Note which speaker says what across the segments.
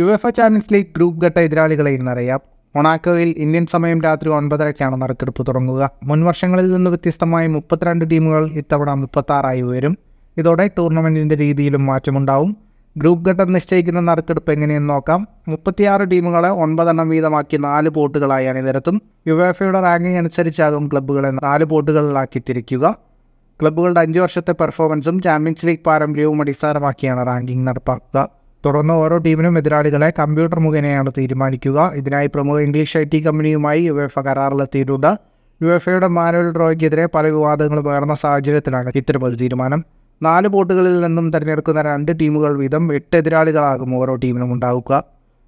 Speaker 1: U F A champions league group ഘട്ട എതിരാളികളെ ഇന്നറിയാം മൊണാക്കോയിൽ Indian സമയം രാത്രി ഒൻപതരയ്ക്കാണ് നറുക്കെടുപ്പ് തുടങ്ങുക മുൻ വർഷങ്ങളിൽ നിന്ന് വ്യത്യസ്തമായി മുപ്പത്തിരണ്ട് ടീമുകൾ ഇത്തവണ മുപ്പത്താറായി ഉയരും ഇതോടെ ടൂർണമെൻറ്റിൻ്റെ രീതിയിലും മാറ്റമുണ്ടാവും ഗ്രൂപ്പ് ഘട്ടം നിശ്ചയിക്കുന്ന നറുക്കെടുപ്പ് എങ്ങനെയെന്ന് നോക്കാം മുപ്പത്തിയാറ് ടീമുകളെ ഒൻപതെണ്ണം വീതമാക്കി നാല് ബോട്ടുകളായി അണിനിരത്തും യുവേഫയുടെ റാങ്കിംഗ് അനുസരിച്ചാകും ക്ലബ്ബുകളെ നാല് പോട്ടുകളിലാക്കി തിരിക്കുക ക്ലബ്ബുകളുടെ അഞ്ച് വർഷത്തെ പെർഫോമൻസും ചാമ്പ്യൻസ് ലീഗ് പാരമ്പര്യവും അടിസ്ഥാനമാക്കിയാണ് റാങ്കിംഗ് നടപ്പാക്കുക തുടർന്ന് ഓരോ ടീമിനും എതിരാളികളെ കമ്പ്യൂട്ടർ മുഖേനയാണ് തീരുമാനിക്കുക ഇതിനായി പ്രമുഖ ഇംഗ്ലീഷ് ഐ ടി കമ്പനിയുമായി യു എഫ് കരാറിലെത്തിയിട്ടുണ്ട് യു എഫ് എയുടെ മാനുവൽ ഡ്രോയ്ക്കെതിരെ പല വിവാദങ്ങളും ഉയർന്ന സാഹചര്യത്തിലാണ് ഇത്തരമൊരു തീരുമാനം നാല് ബോട്ടുകളിൽ നിന്നും തിരഞ്ഞെടുക്കുന്ന രണ്ട് ടീമുകൾ വീതം എട്ട് എതിരാളികളാകും ഓരോ ടീമിനും ഉണ്ടാവുക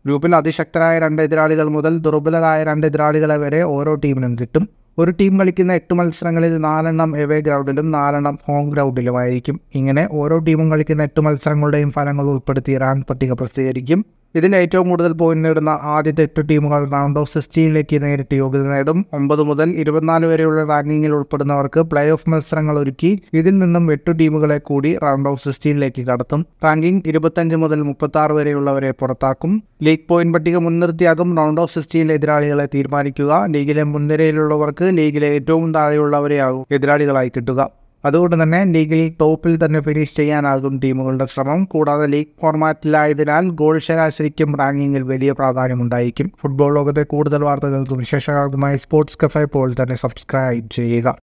Speaker 1: ഗ്രൂപ്പിൽ അതിശക്തരായ രണ്ട് എതിരാളികൾ മുതൽ ദുർബലരായ രണ്ട് എതിരാളികളെ വരെ ഓരോ ടീമിനും കിട്ടും ഒരു ടീം കളിക്കുന്ന എട്ട് മത്സരങ്ങളിൽ നാലെണ്ണം എവേ ഗ്രൗണ്ടിലും നാലെണ്ണം ഹോം ഗ്രൗണ്ടിലുമായിരിക്കും ഇങ്ങനെ ഓരോ ടീമും കളിക്കുന്ന എട്ട് മത്സരങ്ങളുടെയും ഫലങ്ങൾ ഉൾപ്പെടുത്തി റാങ്ക് പട്ടിക പ്രസിദ്ധീകരിക്കും ഇതിൽ ഏറ്റവും കൂടുതൽ പോയിന്റ് നേടുന്ന ആദ്യത്തെ എട്ട് ടീമുകൾ റൗണ്ട് ഓഫ് സിക്സ്റ്റീനിലേക്ക് നേരിട്ട് യോഗ്യത നേടും ഒമ്പത് മുതൽ ഇരുപത്തിനാല് വരെയുള്ള റാങ്കിങ്ങിൽ ഉൾപ്പെടുന്നവർക്ക് പ്ലേ ഓഫ് മത്സരങ്ങൾ ഒരുക്കി ഇതിൽ നിന്നും എട്ട് ടീമുകളെ കൂടി റൗണ്ട് ഓഫ് സിക്സ്റ്റീനിലേക്ക് കടത്തും റാങ്കിംഗ് ഇരുപത്തഞ്ച് മുതൽ മുപ്പത്തി വരെയുള്ളവരെ പുറത്താക്കും ലീഗ് പോയിന്റ് പട്ടിക മുൻനിർത്തിയാകും റൗണ്ട് ഓഫ് സിക്സ്റ്റീനിലെ എതിരാളികളെ തീരുമാനിക്കുക ലീഗിലെ മുൻനിരയിലുള്ളവർക്ക് ലീഗിലെ ഏറ്റവും താഴെയുള്ളവരെയാകും എതിരാളികളായി കിട്ടുക അതുകൊണ്ട് തന്നെ ലീഗിൽ ടോപ്പിൽ തന്നെ ഫിനിഷ് ചെയ്യാനാകും ടീമുകളുടെ ശ്രമം കൂടാതെ ലീഗ് ഫോർമാറ്റിലായതിനാൽ ഗോൾ ശരാശരിക്കും റാങ്കിങ്ങിൽ വലിയ പ്രാധാന്യമുണ്ടായിരിക്കും ഫുട്ബോൾ ലോകത്തെ കൂടുതൽ വാർത്തകൾക്കും വിശേഷകാലമായി സ്പോർട്സ് കഫേ പോൾ തന്നെ സബ്സ്ക്രൈബ് ചെയ്യുക